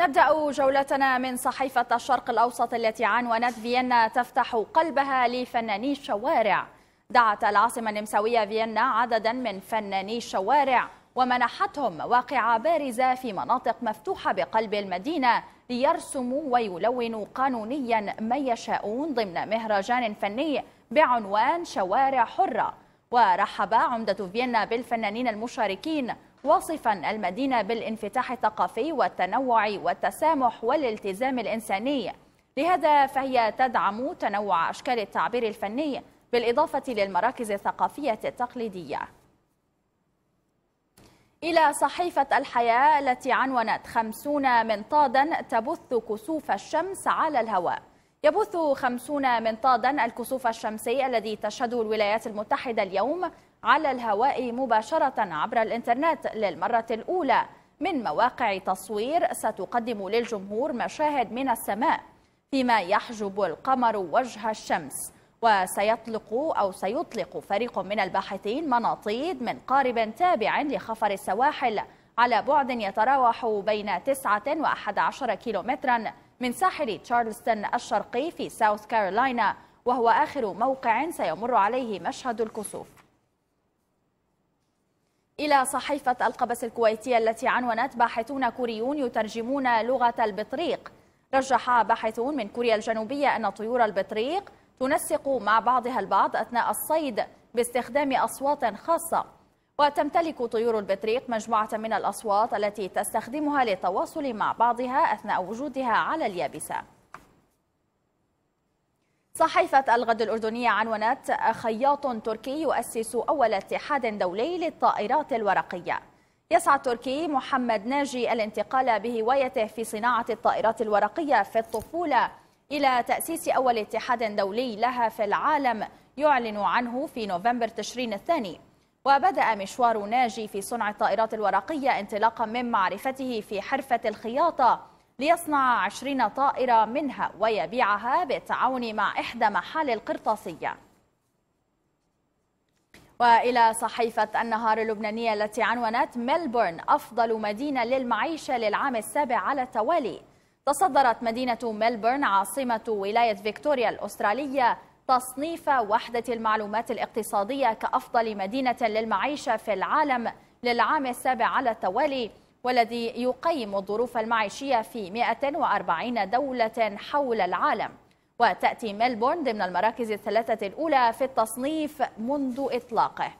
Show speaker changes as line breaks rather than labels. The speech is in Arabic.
نبدأ جولتنا من صحيفة الشرق الأوسط التي عنونت فيينا تفتح قلبها لفناني الشوارع دعت العاصمة النمساوية فيينا عددا من فناني الشوارع ومنحتهم مواقع بارزة في مناطق مفتوحة بقلب المدينة ليرسموا ويلونوا قانونيا ما يشاءون ضمن مهرجان فني بعنوان شوارع حرة ورحب عمدة فيينا بالفنانين المشاركين واصفا المدينة بالانفتاح الثقافي والتنوع والتسامح والالتزام الإنساني لهذا فهي تدعم تنوع أشكال التعبير الفني بالإضافة للمراكز الثقافية التقليدية إلى صحيفة الحياة التي عنونت خمسون منطادا تبث كسوف الشمس على الهواء يبث 50 منطادا الكسوف الشمسي الذي تشهده الولايات المتحدة اليوم على الهواء مباشرة عبر الإنترنت للمرة الأولى من مواقع تصوير ستقدم للجمهور مشاهد من السماء فيما يحجب القمر وجه الشمس وسيطلق أو سيطلق فريق من الباحثين مناطيد من قارب تابع لخفر السواحل على بعد يتراوح بين 9 و 11 كيلومتراً من ساحل تشارلستون الشرقي في ساوث كارولاينا وهو آخر موقع سيمر عليه مشهد الكسوف إلى صحيفة القبس الكويتية التي عنونت باحثون كوريون يترجمون لغة البطريق رجح باحثون من كوريا الجنوبية أن طيور البطريق تنسق مع بعضها البعض أثناء الصيد باستخدام أصوات خاصة وتمتلك طيور البطريق مجموعة من الأصوات التي تستخدمها للتواصل مع بعضها أثناء وجودها على اليابسة صحيفة الغد الأردنية عنونت خياط تركي يؤسس أول اتحاد دولي للطائرات الورقية يسعى التركي محمد ناجي الانتقال بهوايته في صناعة الطائرات الورقية في الطفولة إلى تأسيس أول اتحاد دولي لها في العالم يعلن عنه في نوفمبر تشرين الثاني وبدأ مشوار ناجي في صنع الطائرات الورقية انطلاقا من معرفته في حرفة الخياطة ليصنع عشرين طائرة منها ويبيعها بالتعاون مع إحدى محال القرطاسية وإلى صحيفة النهار اللبنانية التي عنونت ملبورن أفضل مدينة للمعيشة للعام السابع على التوالي تصدرت مدينة ملبورن عاصمة ولاية فيكتوريا الأسترالية تصنيف وحدة المعلومات الاقتصادية كأفضل مدينة للمعيشة في العالم للعام السابع على التوالي والذي يقيم الظروف المعيشية في 140 دولة حول العالم وتأتي ملبورن ضمن المراكز الثلاثة الأولى في التصنيف منذ إطلاقه